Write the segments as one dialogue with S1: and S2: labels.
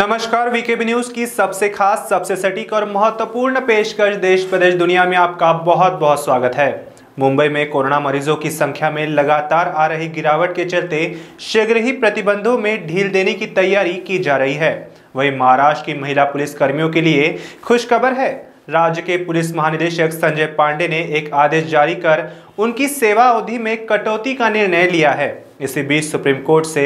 S1: नमस्कार VKB news की सबसे खास सबसे सटीक और महत्वपूर्ण पेशकश देश प्रदेश दुनिया में आपका बहुत बहुत स्वागत है मुंबई में कोरोना मरीजों की संख्या में लगातार आ रही गिरावट के चलते शीघ्र ही प्रतिबंधों में ढील देने की तैयारी की जा रही है वहीं महाराष्ट्र की महिला पुलिसकर्मियों के लिए खुशखबर है राज्य के पुलिस महानिदेशक संजय पांडे ने एक आदेश जारी कर उनकी सेवा अवधि में कटौती का निर्णय लिया है इसी बीच सुप्रीम कोर्ट से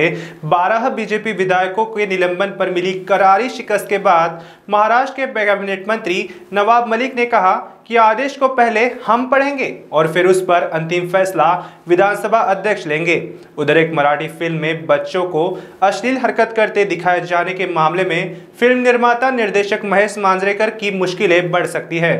S1: 12 बीजेपी विधायकों के निलंबन पर मिली करारी शिकस्त के बाद महाराष्ट्र के कैबिनेट मंत्री नवाब मलिक ने कहा कि आदेश को पहले हम पढ़ेंगे और फिर उस पर अंतिम फैसला विधानसभा अध्यक्ष लेंगे उधर एक मराठी फिल्म में बच्चों को अश्लील हरकत करते दिखाए जाने के मामले में फिल्म निर्माता निर्देशक महेश मांजरेकर की मुश्किलें बढ़ सकती है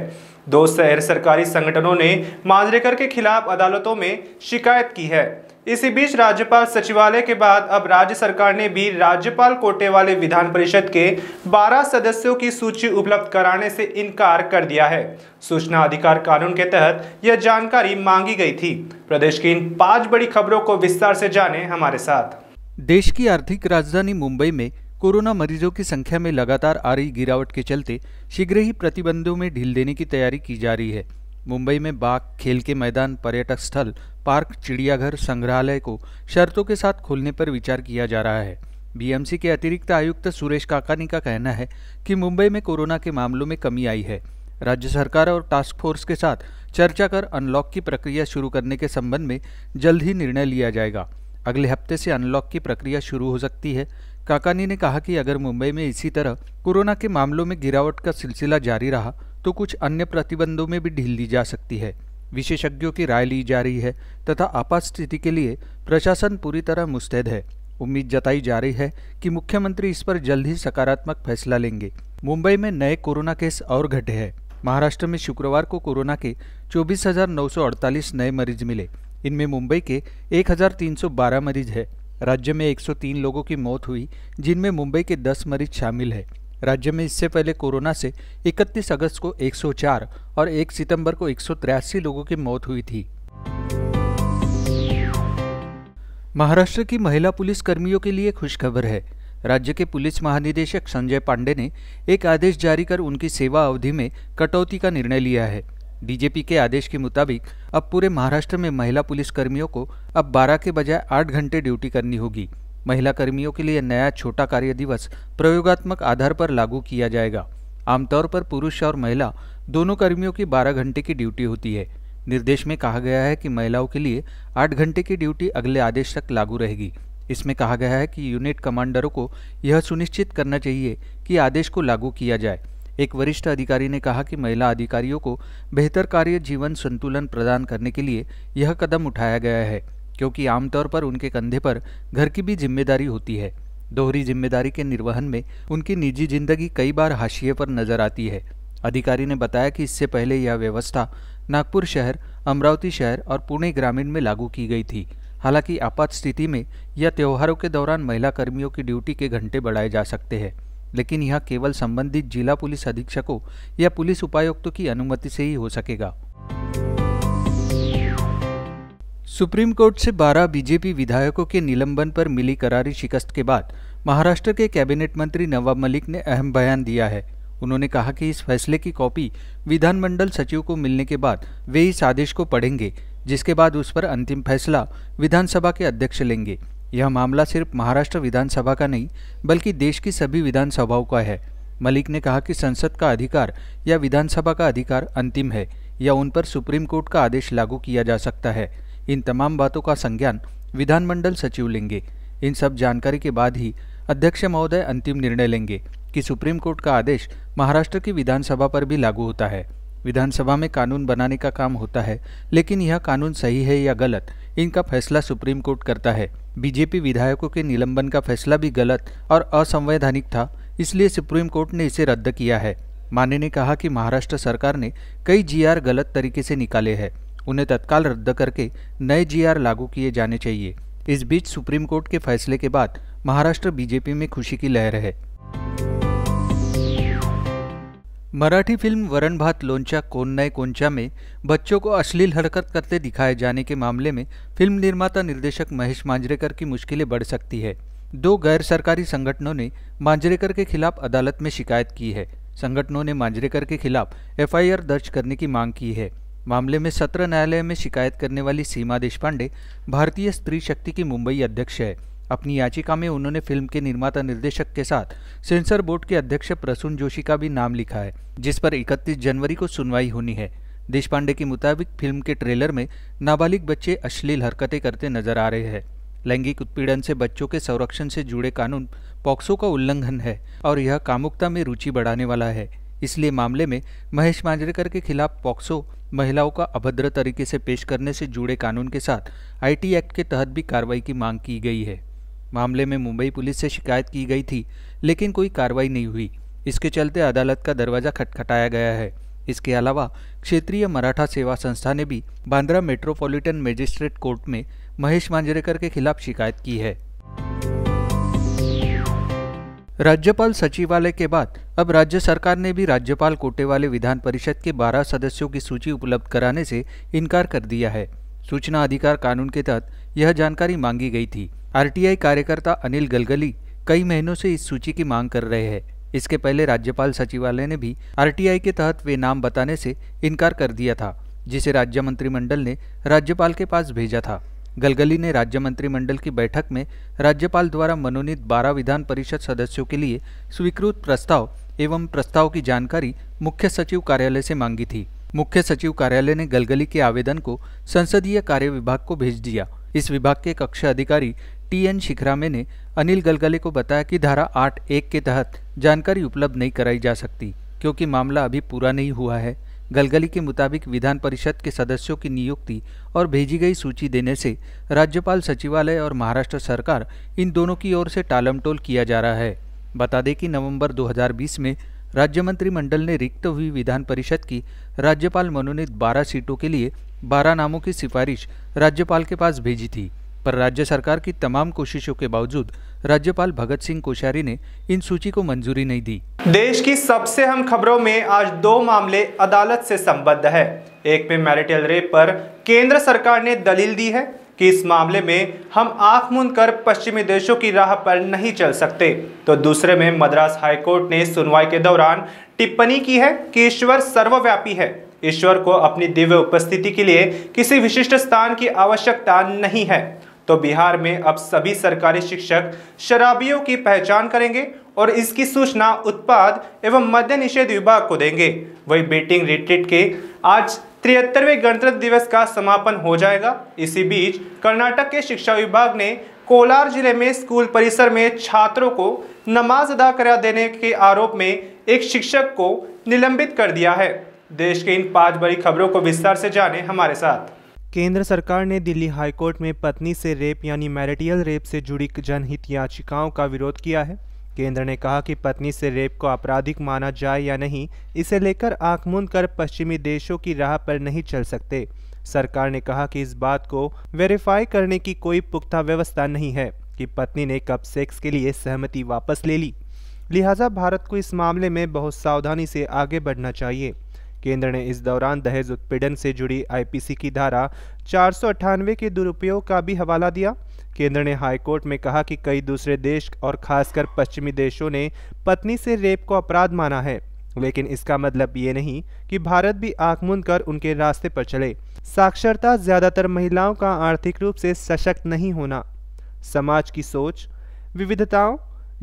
S1: दो शहर सरकारी संगठनों ने मांजरेकर के खिलाफ अदालतों में शिकायत की है इसी बीच राज्यपाल सचिवालय के बाद अब राज्य सरकार ने भी राज्यपाल कोटे वाले विधान परिषद के 12 सदस्यों की सूची उपलब्ध कराने से इनकार कर दिया है सूचना अधिकार कानून के तहत यह जानकारी मांगी गई थी प्रदेश की इन पांच बड़ी खबरों को विस्तार से जानें हमारे साथ
S2: देश की आर्थिक राजधानी मुंबई में कोरोना मरीजों की संख्या में लगातार आ रही गिरावट के चलते शीघ्र ही प्रतिबंधों में ढील देने की तैयारी की जा रही है मुंबई में बाग खेल के मैदान पर्यटक स्थल पार्क चिड़ियाघर संग्रहालय को शर्तों के साथ खोलने पर विचार किया जा रहा है बीएमसी के अतिरिक्त आयुक्त सुरेश काकानी का कहना है कि मुंबई में कोरोना के मामलों में कमी आई है राज्य सरकार और टास्क फोर्स के साथ चर्चा कर अनलॉक की प्रक्रिया शुरू करने के संबंध में जल्द ही निर्णय लिया जाएगा अगले हफ्ते से अनलॉक की प्रक्रिया शुरू हो सकती है काकानी ने कहा कि अगर मुंबई में इसी तरह कोरोना के मामलों में गिरावट का सिलसिला जारी रहा तो कुछ अन्य प्रतिबंधों में भी ढील दी जा सकती है विशेषज्ञों की राय ली जा रही है तथा आपात स्थिति के लिए प्रशासन पूरी तरह मुस्तैद है उम्मीद जताई जा रही है कि मुख्यमंत्री इस पर जल्द ही सकारात्मक फैसला लेंगे मुंबई में नए कोरोना केस और घटे हैं महाराष्ट्र में शुक्रवार को कोरोना के 24,948 नए मरीज मिले इनमें मुंबई के 1,312 मरीज हैं राज्य में 103 लोगों की मौत हुई जिनमें मुंबई के 10 मरीज शामिल हैं राज्य में इससे पहले कोरोना से 31 अगस्त को 104 और 1 सितंबर को एक लोगों की मौत हुई थी महाराष्ट्र की महिला पुलिस कर्मियों के लिए खुशखबर है राज्य के पुलिस महानिदेशक संजय पांडे ने एक आदेश जारी कर उनकी सेवा अवधि में कटौती का निर्णय लिया है डीजीपी के आदेश के मुताबिक अब पूरे महाराष्ट्र में महिला पुलिसकर्मियों को अब 12 के बजाय 8 घंटे ड्यूटी करनी होगी महिला कर्मियों के लिए नया छोटा कार्य दिवस प्रयोगात्मक आधार पर लागू किया जाएगा आमतौर पर पुरुष और महिला दोनों कर्मियों की 12 घंटे की ड्यूटी होती है निर्देश में कहा गया है कि महिलाओं के लिए 8 घंटे की ड्यूटी अगले आदेश तक लागू रहेगी इसमें कहा गया है कि यूनिट कमांडरों को यह सुनिश्चित करना चाहिए कि आदेश को लागू किया जाए एक वरिष्ठ अधिकारी ने कहा कि महिला अधिकारियों को बेहतर कार्य जीवन संतुलन प्रदान करने के लिए यह कदम उठाया गया है क्योंकि आमतौर पर उनके कंधे पर घर की भी जिम्मेदारी होती है दोहरी जिम्मेदारी के निर्वहन में उनकी निजी जिंदगी कई बार हाशिए पर नजर आती है अधिकारी ने बताया कि इससे पहले यह व्यवस्था नागपुर शहर अमरावती शहर और पुणे ग्रामीण में लागू की गई थी हालांकि आपात स्थिति में या त्योहारों के दौरान महिला कर्मियों की ड्यूटी के घंटे बढ़ाए जा सकते हैं लेकिन यह केवल संबंधित जिला पुलिस अधीक्षकों या पुलिस उपायुक्तों की अनुमति से ही हो सकेगा सुप्रीम कोर्ट से 12 बीजेपी विधायकों के निलंबन पर मिली करारी शिकस्त के बाद महाराष्ट्र के कैबिनेट मंत्री नवाब मलिक ने अहम बयान दिया है उन्होंने कहा कि इस फैसले की कॉपी विधानमंडल सचिव को मिलने के बाद वे इस आदेश को पढ़ेंगे जिसके बाद उस पर अंतिम फैसला विधानसभा के अध्यक्ष लेंगे यह मामला सिर्फ महाराष्ट्र विधानसभा का नहीं बल्कि देश की सभी विधानसभाओं का है मलिक ने कहा कि संसद का अधिकार या विधानसभा का अधिकार अंतिम है या उन पर सुप्रीम कोर्ट का आदेश लागू किया जा सकता है इन तमाम बातों का संज्ञान विधानमंडल सचिव लेंगे इन सब जानकारी के बाद ही अध्यक्ष महोदय अंतिम निर्णय लेंगे कि सुप्रीम कोर्ट का आदेश महाराष्ट्र की विधानसभा पर भी लागू होता है विधानसभा में कानून बनाने का काम होता है लेकिन यह कानून सही है या गलत इनका फैसला सुप्रीम कोर्ट करता है बीजेपी विधायकों के निलंबन का फैसला भी गलत और असंवैधानिक था इसलिए सुप्रीम कोर्ट ने इसे रद्द किया है माने ने कहा कि महाराष्ट्र सरकार ने कई जीआर गलत तरीके से निकाले हैं उन्हें तत्काल रद्द करके नए जीआर लागू किए जाने चाहिए इस बीच सुप्रीम कोर्ट के फैसले के बाद महाराष्ट्र बीजेपी में खुशी की लहर है मराठी फिल्म वरण भात लोंचा कोन नए कोंचा में बच्चों को अश्लील हरकत करते दिखाए जाने के मामले में फिल्म निर्माता निर्देशक महेश मांजरेकर की मुश्किलें बढ़ सकती है दो गैर सरकारी संगठनों ने मांजरेकर के खिलाफ अदालत में शिकायत की है संगठनों ने मांजरेकर के खिलाफ एफआईआर दर्ज करने की मांग की है मामले में सत्र न्यायालय में शिकायत करने वाली सीमा देशपांडे भारतीय स्त्री शक्ति की मुंबई अध्यक्ष है अपनी याचिका में उन्होंने फिल्म के निर्माता निर्देशक के साथ सेंसर बोर्ड के अध्यक्ष प्रसून जोशी का भी नाम लिखा है जिस पर 31 जनवरी को सुनवाई होनी है देशपांडे के मुताबिक फिल्म के ट्रेलर में नाबालिग बच्चे अश्लील हरकतें करते नजर आ रहे हैं लैंगिक उत्पीड़न से बच्चों के संरक्षण से जुड़े कानून पॉक्सो का उल्लंघन है और यह कामुकता में रुचि बढ़ाने वाला है इसलिए मामले में महेश मांजरेकर के खिलाफ पॉक्सो महिलाओं का अभद्र तरीके से पेश करने से जुड़े कानून के साथ आईटी एक्ट के तहत भी कार्रवाई की मांग की गई है मामले में मुंबई पुलिस से शिकायत की गई थी लेकिन कोई कार्रवाई नहीं हुई इसके चलते अदालत का दरवाज़ा खटखटाया गया है इसके अलावा क्षेत्रीय मराठा सेवा संस्था ने भी बांद्रा मेट्रोपॉलिटन मजिस्ट्रेट कोर्ट में महेश मांजरेकर के खिलाफ शिकायत की है राज्यपाल सचिवालय के बाद अब राज्य सरकार ने भी राज्यपाल कोटे वाले विधान परिषद के 12 सदस्यों की सूची उपलब्ध कराने से इनकार कर दिया है सूचना अधिकार कानून के तहत यह जानकारी मांगी गई थी आरटीआई कार्यकर्ता अनिल गलगली कई महीनों से इस सूची की मांग कर रहे हैं इसके पहले राज्यपाल सचिवालय ने भी आरटीआई के तहत वे नाम बताने से इनकार कर दिया था जिसे राज्य मंत्रिमंडल ने राज्यपाल के पास भेजा था गलगली ने राज्य मंत्रिमंडल की बैठक में राज्यपाल द्वारा मनोनीत बारह विधान परिषद सदस्यों के लिए स्वीकृत प्रस्ताव एवं प्रस्ताव की जानकारी मुख्य सचिव कार्यालय से मांगी थी मुख्य सचिव कार्यालय ने गलगली के आवेदन को संसदीय कार्य विभाग को भेज दिया इस विभाग के कक्ष अधिकारी टी एन शिखरामे ने अनिल गलगले को बताया कि धारा आठ एक के तहत जानकारी उपलब्ध नहीं कराई जा सकती क्योंकि मामला अभी पूरा नहीं हुआ है गलगली के मुताबिक विधान परिषद के सदस्यों की नियुक्ति और भेजी गई सूची देने से राज्यपाल सचिवालय और महाराष्ट्र सरकार इन दोनों की ओर से टालमटोल किया जा रहा है बता दें कि नवंबर 2020 में राज्य मंत्रिमंडल ने रिक्त हुई विधान परिषद की राज्यपाल मनोनीत 12 सीटों के लिए 12 नामों की सिफारिश राज्यपाल के पास भेजी थी पर राज्य सरकार की तमाम कोशिशों के बावजूद राज्यपाल भगत सिंह कोश्यारी ने इन सूची को मंजूरी नहीं दी
S1: देश की सबसे अहम खबरों में आज दो मामले अदालत से संबद्ध है एक में मैरिटल रेप पर केंद्र सरकार ने दलील दी है कि इस मामले में हम आंख मूंद कर पश्चिमी देशों की राह पर नहीं चल सकते तो दूसरे में मद्रास हाईकोर्ट ने सुनवाई के दौरान टिप्पणी की है कि ईश्वर सर्वव्यापी है ईश्वर को अपनी दिव्य उपस्थिति के लिए किसी विशिष्ट स्थान की आवश्यकता नहीं है तो बिहार में अब सभी सरकारी शिक्षक शराबियों की पहचान करेंगे और इसकी सूचना उत्पाद एवं मद्य निषेध विभाग को देंगे वही बेटिंग रिट्रीट के आज तिहत्तरवें गणतंत्र दिवस का समापन हो जाएगा इसी बीच कर्नाटक के शिक्षा विभाग ने कोलार जिले में स्कूल परिसर में छात्रों को नमाज अदा करा देने के आरोप में एक शिक्षक को निलंबित कर दिया है देश के इन पांच बड़ी खबरों को विस्तार से जाने हमारे साथ केंद्र सरकार ने दिल्ली हाईकोर्ट में पत्नी से रेप यानी मैरिटियल रेप से जुड़ी जनहित याचिकाओं का विरोध किया है केंद्र ने कहा कि पत्नी से रेप को आपराधिक माना जाए या नहीं इसे लेकर आंख कर पश्चिमी देशों की राह पर नहीं चल सकते सरकार ने कहा कि इस बात को वेरीफाई करने की कोई पुख्ता व्यवस्था नहीं है कि पत्नी ने कब सेक्स के लिए सहमति वापस ले ली लिहाजा भारत को इस मामले में बहुत सावधानी से आगे बढ़ना चाहिए केंद्र ने इस दौरान दहेज उत्पीड़न से जुड़ी आईपीसी की धारा चार के दुरुपयोग का भी हवाला दिया केंद्र ने हाईकोर्ट में कहा कि कई दूसरे देश और खासकर पश्चिमी देशों ने पत्नी से रेप को अपराध माना है लेकिन इसका मतलब ये नहीं कि भारत भी आंख मूंद कर उनके रास्ते पर चले साक्षरता ज़्यादातर महिलाओं का आर्थिक रूप से सशक्त नहीं होना समाज की सोच विविधताओं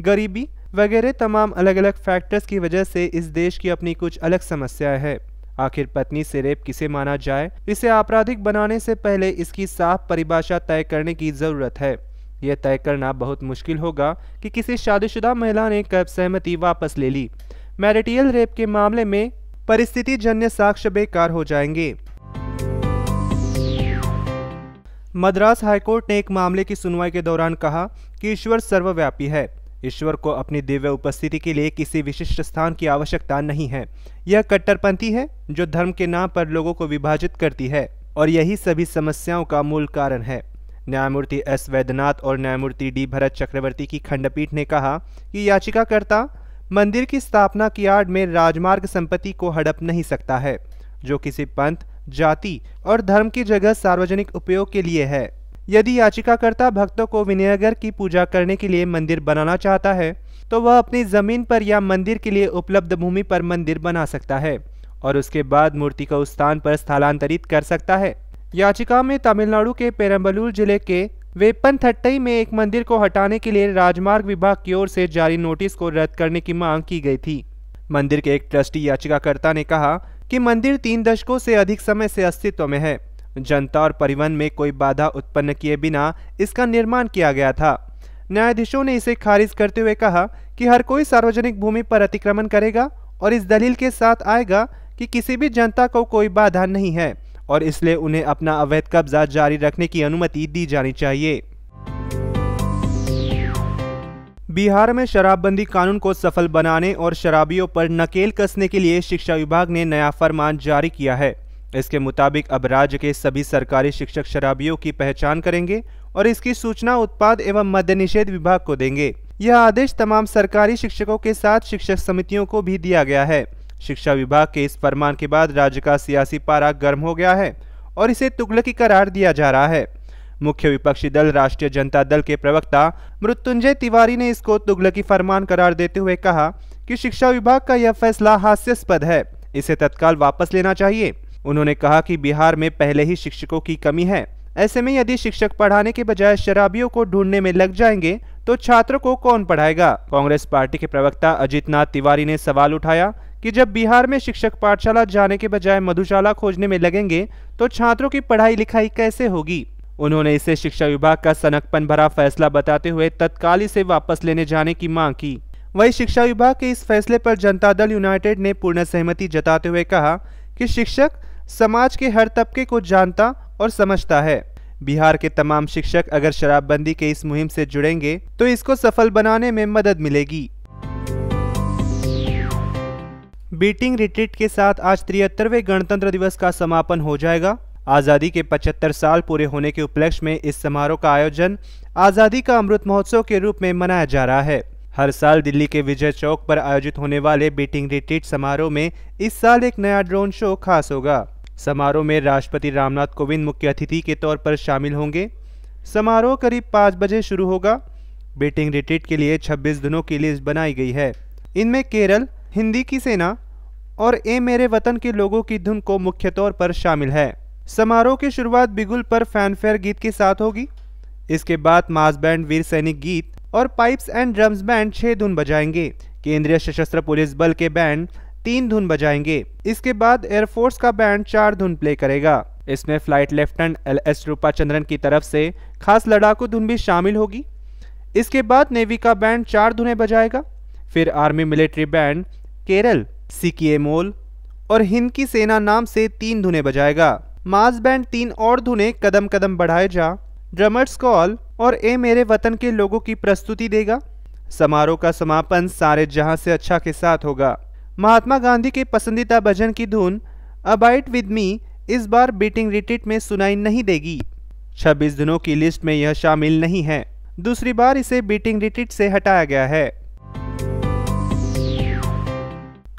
S1: गरीबी वगैरह तमाम अलग अलग फैक्टर्स की वजह से इस देश की अपनी कुछ अलग समस्याएं हैं आखिर पत्नी से रेप किसे माना जाए इसे आपराधिक बनाने से पहले इसकी साफ परिभाषा तय करने की जरूरत है यह तय करना बहुत मुश्किल होगा कि किसी शादीशुदा महिला ने कब सहमति वापस ले ली मैरिटियल रेप के मामले में परिस्थिति जन्य साक्ष्य बेकार हो जाएंगे मद्रास हाईकोर्ट ने एक मामले की सुनवाई के दौरान कहा कि ईश्वर सर्वव्यापी है ईश्वर को अपनी दिव्य उपस्थिति के लिए किसी विशिष्ट स्थान की आवश्यकता नहीं है यह कट्टरपंथी है जो धर्म के नाम पर लोगों को विभाजित करती है और यही सभी समस्याओं का मूल कारण है न्यायमूर्ति एस वैद्यनाथ और न्यायमूर्ति डी भरत चक्रवर्ती की खंडपीठ ने कहा कि याचिकाकर्ता मंदिर की स्थापना की आड़ में राजमार्ग संपत्ति को हड़प नहीं सकता है जो किसी पंथ जाति और धर्म की जगह सार्वजनिक उपयोग के लिए है यदि याचिकाकर्ता भक्तों को विनयगर की पूजा करने के लिए मंदिर बनाना चाहता है तो वह अपनी ज़मीन पर या मंदिर के लिए उपलब्ध भूमि पर मंदिर बना सकता है और उसके बाद मूर्ति को उस स्थान पर स्थानांतरित कर सकता है याचिका में तमिलनाडु के पेरम्बलूर जिले के वेपन थट्टई में एक मंदिर को हटाने के लिए राजमार्ग विभाग की ओर से जारी नोटिस को रद्द करने की मांग की गई थी मंदिर के एक ट्रस्टी याचिकाकर्ता ने कहा कि मंदिर तीन दशकों से अधिक समय से अस्तित्व में है जनता और परिवहन में कोई बाधा उत्पन्न किए बिना इसका निर्माण किया गया था न्यायाधीशों ने इसे खारिज करते हुए कहा कि हर कोई सार्वजनिक भूमि पर अतिक्रमण करेगा और इस दलील के साथ आएगा कि किसी भी जनता को कोई बाधा नहीं है और इसलिए उन्हें अपना अवैध कब्जा जारी रखने की अनुमति दी जानी चाहिए बिहार में शराबबंदी कानून को सफल बनाने और शराबियों पर नकेल कसने के लिए शिक्षा विभाग ने नया फरमान जारी किया है इसके मुताबिक अब राज्य के सभी सरकारी शिक्षक शराबियों की पहचान करेंगे और इसकी सूचना उत्पाद एवं मद्य निषेध विभाग को देंगे यह आदेश तमाम सरकारी शिक्षकों के साथ शिक्षक समितियों को भी दिया गया है शिक्षा विभाग के इस फरमान के बाद राज्य का सियासी पारा गर्म हो गया है और इसे तुगलकी करार दिया जा रहा है मुख्य विपक्षी दल राष्ट्रीय जनता दल के प्रवक्ता मृत्युंजय तिवारी ने इसको तुगलकी फरमान करार देते हुए कहा कि शिक्षा विभाग का यह फैसला हास्यास्पद है इसे तत्काल वापस लेना चाहिए उन्होंने कहा कि बिहार में पहले ही शिक्षकों की कमी है ऐसे में यदि शिक्षक पढ़ाने के बजाय शराबियों को ढूंढने में लग जाएंगे तो छात्रों को कौन पढ़ाएगा कांग्रेस पार्टी के प्रवक्ता अजित नाथ तिवारी ने सवाल उठाया कि जब बिहार में शिक्षक पाठशाला जाने के बजाय मधुशाला खोजने में लगेंगे तो छात्रों की पढ़ाई लिखाई कैसे होगी उन्होंने इसे शिक्षा विभाग का सनकपन भरा फैसला बताते हुए तत्काल इसे वापस लेने जाने की मांग की वही शिक्षा विभाग के इस फैसले पर जनता दल यूनाइटेड ने पूर्ण सहमति जताते हुए कहा कि शिक्षक समाज के हर तबके को जानता और समझता है बिहार के तमाम शिक्षक अगर शराबबंदी के इस मुहिम से जुड़ेंगे तो इसको सफल बनाने में मदद मिलेगी बीटिंग रिट्रीट के साथ आज तिहत्तरवे गणतंत्र दिवस का समापन हो जाएगा आज़ादी के 75 साल पूरे होने के उपलक्ष्य में इस समारोह का आयोजन आज़ादी का अमृत महोत्सव के रूप में मनाया जा रहा है हर साल दिल्ली के विजय चौक पर आयोजित होने वाले बीटिंग रिट्रीट समारोह में इस साल एक नया ड्रोन शो खास होगा समारोह में राष्ट्रपति रामनाथ कोविंद मुख्य अतिथि के तौर पर शामिल होंगे समारोह करीब पाँच बजे शुरू होगा बेटिंग रिट्रीट के लिए 26 दिनों की लिस्ट बनाई गई है इनमें केरल हिंदी की सेना और ए मेरे वतन के लोगों की धुन को मुख्य तौर पर शामिल है समारोह की शुरुआत बिगुल पर फैनफेयर गीत के साथ होगी इसके बाद मास बैंड वीर सैनिक गीत और पाइप्स एंड ड्रम्स बैंड छह धुन बजाएंगे केंद्रीय सशस्त्र पुलिस बल के बैंड तीन धुन बजाएंगे इसके बाद एयरफोर्स का बैंड चार धुन प्ले करेगा इसमें flight lieutenant L S Rupachandran की तरफ से खास लड़ाकू धुन भी शामिल होगी इसके बाद नेवी का बैंड चार धुनें बजाएगा फिर आर्मी मिलिट्री बैंड केरल सी मोल और हिंद की सेना नाम से तीन धुनें बजाएगा मास बैंड तीन और धुनें कदम कदम बढ़ाए जा ड्रमर्स कॉल और ए मेरे वतन के लोगों की प्रस्तुति देगा समारोह का समापन सारे जहां से अच्छा के साथ होगा महात्मा गांधी के पसंदीदा भजन की धुन अबाइट विद मी इस बार बीटिंग रिटिट में सुनाई नहीं देगी 26 दिनों की लिस्ट में यह शामिल नहीं है दूसरी बार इसे बीटिंग रिटिट से हटाया गया है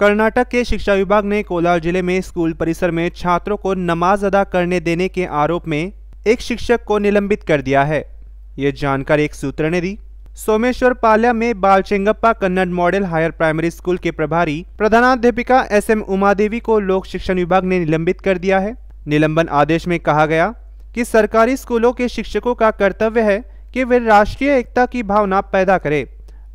S1: कर्नाटक के शिक्षा विभाग ने कोलार जिले में स्कूल परिसर में छात्रों को नमाज अदा करने देने के आरोप में एक शिक्षक को निलंबित कर दिया है ये जानकारी एक सूत्र ने दी सोमेश्वर पाल्या में Balachengappa Kannada model higher primary school के प्रभारी प्रधानाध्यापिका एस एम उमादेवी को लोक शिक्षण विभाग ने निलंबित कर दिया है निलंबन आदेश में कहा गया कि सरकारी स्कूलों के शिक्षकों का कर्तव्य है कि वे राष्ट्रीय एकता की भावना पैदा करें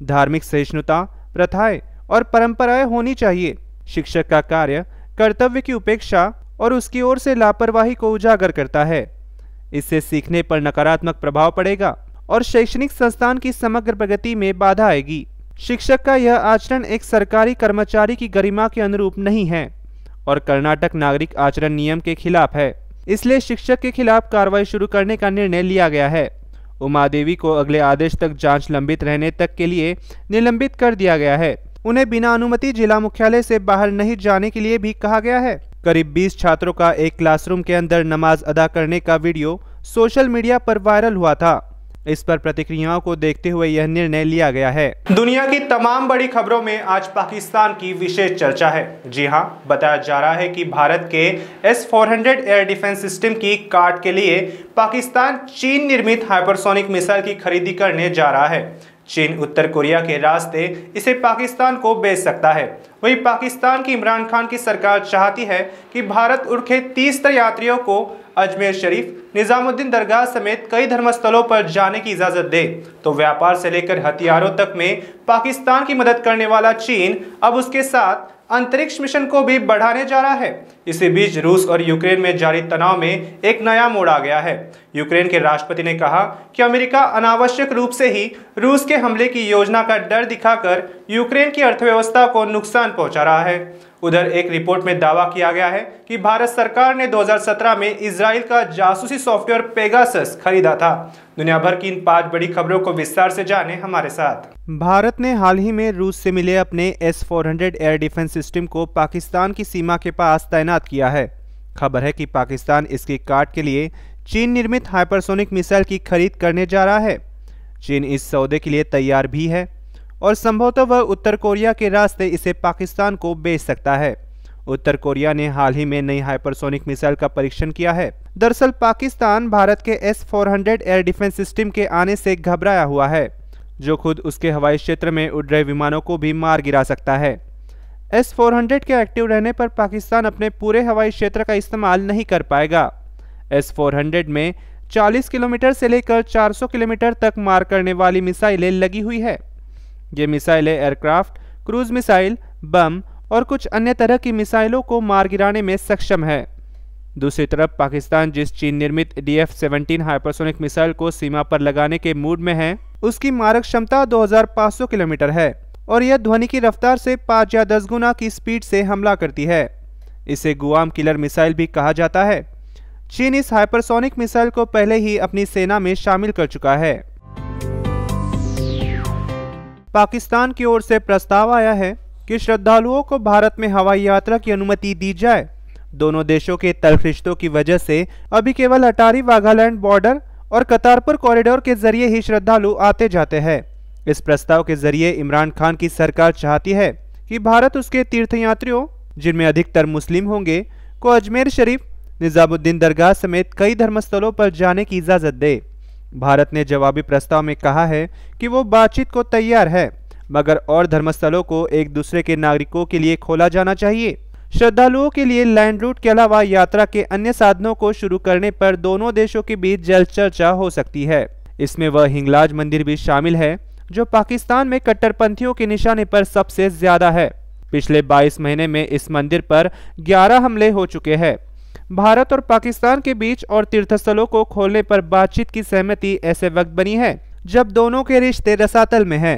S1: धार्मिक सहिष्णुता प्रथाएं और परंपराएं होनी चाहिए शिक्षक का कार्य कर्तव्य की उपेक्षा और उसकी ओर से लापरवाही को उजागर करता है इससे सीखने पर नकारात्मक प्रभाव पड़ेगा और शैक्षणिक संस्थान की समग्र प्रगति में बाधा आएगी शिक्षक का यह आचरण एक सरकारी कर्मचारी की गरिमा के अनुरूप नहीं है और कर्नाटक नागरिक आचरण नियम के खिलाफ है इसलिए शिक्षक के खिलाफ कार्रवाई शुरू करने का निर्णय लिया गया है उमा देवी को अगले आदेश तक जांच लंबित रहने तक के लिए निलंबित कर दिया गया है उन्हें बिना अनुमति जिला मुख्यालय से बाहर नहीं जाने के लिए भी कहा गया है करीब 20 छात्रों का एक क्लासरूम के अंदर नमाज अदा करने का वीडियो सोशल मीडिया पर वायरल हुआ था इस पर प्रतिक्रियाओं को देखते हुए यह निर्णय लिया गया है दुनिया की तमाम बड़ी खबरों में आज पाकिस्तान की विशेष चर्चा है जी हां बताया जा रहा है कि भारत के एस 400 एयर डिफेंस सिस्टम की काट के लिए पाकिस्तान चीन निर्मित हाइपरसोनिक मिसाइल की खरीदी करने जा रहा है चीन उत्तर कोरिया के रास्ते इसे पाकिस्तान को बेच सकता है वहीं पाकिस्तान की इमरान खान की सरकार चाहती है कि भारत उड़खे तीस यात्रियों को अजमेर शरीफ निज़ामुद्दीन दरगाह समेत कई धर्मस्थलों पर जाने की इजाज़त दे तो व्यापार से लेकर हथियारों तक में पाकिस्तान की मदद करने वाला चीन अब उसके साथ अंतरिक्ष मिशन को भी बढ़ाने जा रहा है इसी बीच रूस और यूक्रेन में जारी तनाव में एक नया मोड़ आ गया है यूक्रेन के राष्ट्रपति ने कहा कि अमेरिका अनावश्यक रूप से ही रूस के हमले की योजना का डर दिखाकर यूक्रेन की अर्थव्यवस्था को नुकसान पहुंचा रहा है उधर एक रिपोर्ट में दावा किया गया है कि भारत सरकार ने 2017 में इसराइल का जासूसी सॉफ्टवेयर पेगासस खरीदा था दुनिया भर की इन पांच बड़ी खबरों को विस्तार से जानें हमारे साथ भारत ने हाल ही में रूस से मिले अपने S four air defence system को पाकिस्तान की सीमा के पास तैनात तैनात किया है खबर है कि पाकिस्तान इसकी काट के लिए चीन निर्मित हाइपरसोनिक मिसाइल की खरीद करने जा रहा है चीन इस सौदे के लिए तैयार भी है और संभवतः वह उत्तर कोरिया के रास्ते इसे पाकिस्तान को बेच सकता है उत्तर कोरिया ने हाल ही में नई हाइपरसोनिक मिसाइल का परीक्षण किया है दरअसल पाकिस्तान भारत के S four air defence system के आने से घबराया हुआ है जो खुद उसके हवाई क्षेत्र में उड़ रहे विमानों को भी मार गिरा सकता है एस फोर के एक्टिव रहने पर पाकिस्तान अपने पूरे हवाई क्षेत्र का इस्तेमाल नहीं कर पाएगा एस फोर में 40 किलोमीटर से लेकर 400 किलोमीटर तक मार करने वाली मिसाइलें लगी हुई है ये मिसाइलें एयरक्राफ्ट क्रूज मिसाइल बम और कुछ अन्य तरह की मिसाइलों को मार गिराने में सक्षम है दूसरी तरफ पाकिस्तान जिस चीन निर्मित D F seventeen hypersonic missile को सीमा पर लगाने के मूड में है उसकी मारक क्षमता दो किलोमीटर है और यह ध्वनि की रफ्तार से पाँच या दस गुना की स्पीड से हमला करती है इसे गुआम किलर मिसाइल भी कहा जाता है चीन इस हाइपरसोनिक मिसाइल को पहले ही अपनी सेना में शामिल कर चुका है पाकिस्तान की ओर से प्रस्ताव आया है कि श्रद्धालुओं को भारत में हवाई यात्रा की अनुमति दी जाए दोनों देशों के तलफरिश्तों रिश्तों की वजह से अभी केवल अटारी वाघालैंड बॉर्डर और कतारपुर कॉरिडोर के जरिए ही श्रद्धालु आते जाते हैं इस प्रस्ताव के जरिए इमरान खान की सरकार चाहती है कि भारत उसके तीर्थयात्रियों जिनमें अधिकतर मुस्लिम होंगे को अजमेर शरीफ निजामुद्दीन दरगाह समेत कई धर्मस्थलों पर जाने की इजाज़त दे भारत ने जवाबी प्रस्ताव में कहा है कि वो बातचीत को तैयार है मगर और धर्मस्थलों को एक दूसरे के नागरिकों के लिए खोला जाना चाहिए श्रद्धालुओं के लिए लैंड रूट के अलावा यात्रा के अन्य साधनों को शुरू करने पर दोनों देशों के बीच जल्द चर्चा हो सकती है इसमें वह हिंगलाज मंदिर भी शामिल है जो पाकिस्तान में कट्टरपंथियों के निशाने पर सबसे ज्यादा है पिछले 22 महीने में इस मंदिर पर 11 हमले हो चुके हैं भारत और पाकिस्तान के बीच और तीर्थस्थलों को खोलने पर बातचीत की सहमति ऐसे वक्त बनी है जब दोनों के रिश्ते रसातल में हैं।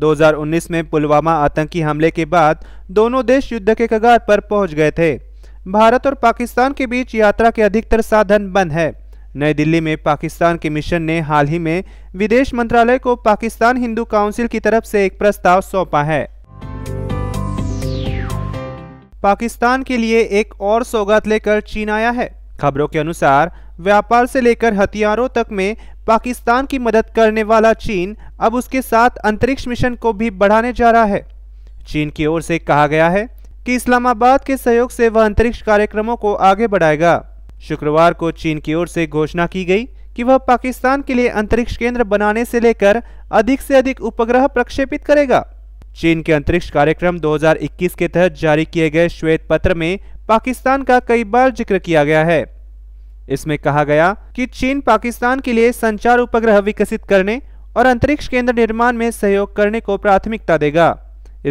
S1: 2019 में पुलवामा आतंकी हमले के बाद दोनों देश युद्ध के कगार पर पहुंच गए थे भारत और पाकिस्तान के बीच यात्रा के अधिकतर साधन बंद है नई दिल्ली में पाकिस्तान के मिशन ने हाल ही में विदेश मंत्रालय को पाकिस्तान हिंदू काउंसिल की तरफ से एक प्रस्ताव सौंपा है पाकिस्तान के लिए एक और सौगात लेकर चीन आया है खबरों के अनुसार व्यापार से लेकर हथियारों तक में पाकिस्तान की मदद करने वाला चीन अब उसके साथ अंतरिक्ष मिशन को भी बढ़ाने जा रहा है चीन की ओर से कहा गया है कि इस्लामाबाद के सहयोग से वह अंतरिक्ष कार्यक्रमों को आगे बढ़ाएगा शुक्रवार को चीन की ओर से घोषणा की गई कि वह पाकिस्तान के लिए अंतरिक्ष केंद्र बनाने से लेकर अधिक से अधिक उपग्रह प्रक्षेपित करेगा चीन के अंतरिक्ष कार्यक्रम 2021 के तहत जारी किए गए श्वेत पत्र में पाकिस्तान का कई बार जिक्र किया गया है इसमें कहा गया कि चीन पाकिस्तान के लिए संचार उपग्रह विकसित करने और अंतरिक्ष केंद्र निर्माण में सहयोग करने को प्राथमिकता देगा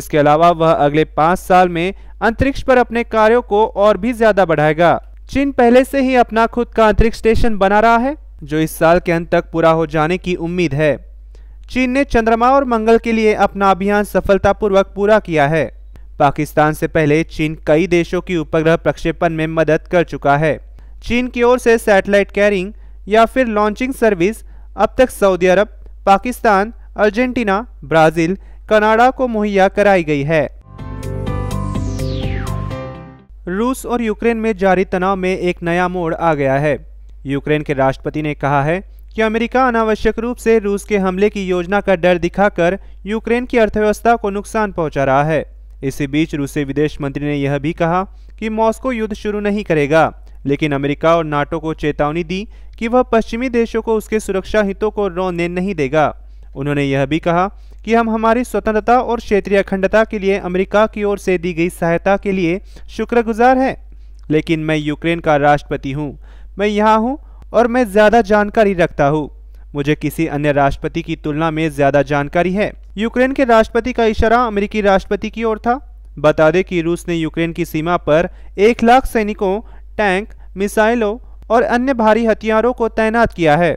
S1: इसके अलावा वह अगले पांच साल में अंतरिक्ष पर अपने कार्यों को और भी ज्यादा बढ़ाएगा चीन पहले से ही अपना खुद का अंतरिक्ष स्टेशन बना रहा है जो इस साल के अंत तक पूरा हो जाने की उम्मीद है चीन ने चंद्रमा और मंगल के लिए अपना अभियान सफलतापूर्वक पूरा किया है पाकिस्तान से पहले चीन कई देशों की उपग्रह प्रक्षेपण में मदद कर चुका है चीन की ओर से सैटेलाइट कैरिंग या फिर लॉन्चिंग सर्विस अब तक सऊदी अरब पाकिस्तान अर्जेंटीना ब्राज़ील कनाडा को मुहैया कराई गई है रूस और यूक्रेन में जारी तनाव में एक नया मोड़ आ गया है यूक्रेन के राष्ट्रपति ने कहा है कि अमेरिका अनावश्यक रूप से रूस के हमले की योजना का डर दिखाकर यूक्रेन की अर्थव्यवस्था को नुकसान पहुंचा रहा है इसी बीच रूसी विदेश मंत्री ने यह भी कहा कि मॉस्को युद्ध शुरू नहीं करेगा लेकिन अमेरिका और नाटो को चेतावनी दी कि वह पश्चिमी देशों को उसके सुरक्षा हितों को रोने नहीं देगा उन्होंने यह भी कहा कि हम हमारी स्वतंत्रता और क्षेत्रीय अखंडता के लिए अमेरिका की ओर से दी गई सहायता के लिए शुक्रगुजार हैं लेकिन मैं यूक्रेन का राष्ट्रपति हूँ मैं यहाँ हूँ और मैं ज़्यादा जानकारी रखता हूँ मुझे किसी अन्य राष्ट्रपति की तुलना में ज़्यादा जानकारी है यूक्रेन के राष्ट्रपति का इशारा अमेरिकी राष्ट्रपति की ओर था बता दें कि रूस ने यूक्रेन की सीमा पर एक लाख सैनिकों टैंक मिसाइलों और अन्य भारी हथियारों को तैनात किया है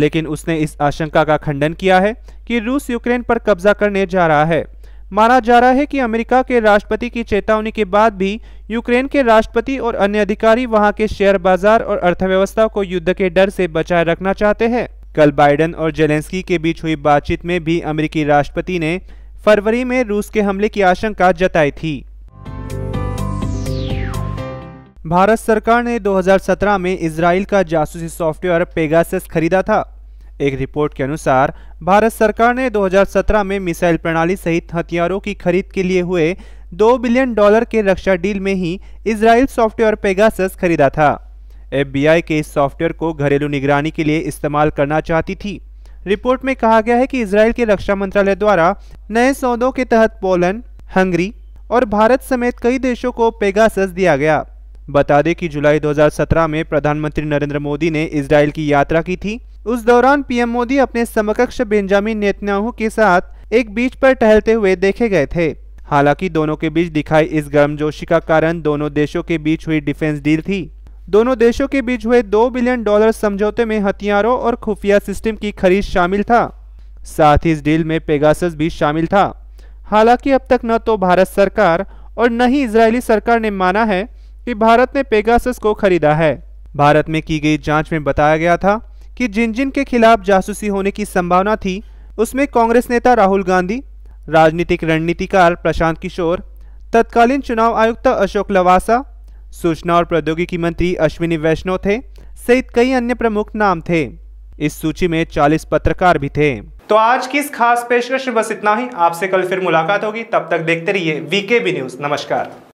S1: लेकिन उसने इस आशंका का खंडन किया है कि रूस यूक्रेन पर कब्जा करने जा रहा है माना जा रहा है कि अमेरिका के राष्ट्रपति की चेतावनी के बाद भी यूक्रेन के राष्ट्रपति और अन्य अधिकारी वहां के शेयर बाजार और अर्थव्यवस्था को युद्ध के डर से बचाए रखना चाहते हैं कल बाइडन और जेलेंस्की के बीच हुई बातचीत में भी अमेरिकी राष्ट्रपति ने फरवरी में रूस के हमले की आशंका जताई थी भारत सरकार ने 2017 में इसराइल का जासूसी सॉफ्टवेयर पेगासस खरीदा था एक रिपोर्ट के अनुसार भारत सरकार ने 2017 में मिसाइल प्रणाली सहित हथियारों की खरीद के लिए हुए 2 बिलियन डॉलर के रक्षा डील में ही इसराइल सॉफ्टवेयर पेगासस खरीदा था एफबीआई के इस सॉफ्टवेयर को घरेलू निगरानी के लिए इस्तेमाल करना चाहती थी रिपोर्ट में कहा गया है कि इसराइल के रक्षा मंत्रालय द्वारा नए सौदों के तहत पोलैंड हंगरी और भारत समेत कई देशों को पेगासस दिया गया बता दें कि जुलाई 2017 में प्रधानमंत्री नरेंद्र मोदी ने इसराइल की यात्रा की थी उस दौरान पीएम मोदी अपने समकक्ष बेंजामिन नेतन्याहू के साथ एक बीच पर टहलते हुए देखे गए थे हालांकि दोनों के बीच दिखाई इस गर्मजोशी का कारण दोनों देशों के बीच हुई डिफेंस डील थी दोनों देशों के बीच हुए दो बिलियन डॉलर समझौते में हथियारों और खुफिया सिस्टम की खरीद शामिल था साथ ही इस डील में पेगास भी शामिल था हालांकि अब तक न तो भारत सरकार और न ही इसराइली सरकार ने माना है कि भारत ने पेगासस को खरीदा है भारत में की गई जांच में बताया गया था कि जिन जिन के खिलाफ जासूसी होने की संभावना थी उसमें कांग्रेस नेता राहुल गांधी राजनीतिक रणनीतिकार प्रशांत किशोर तत्कालीन चुनाव आयुक्त अशोक लवासा सूचना और प्रौद्योगिकी मंत्री अश्विनी वैष्णव थे सहित कई अन्य प्रमुख नाम थे इस सूची में 40 पत्रकार भी थे तो आज की इस खास पेशकश में बस इतना ही आपसे कल फिर मुलाकात होगी तब तक देखते रहिए वीके बी न्यूज नमस्कार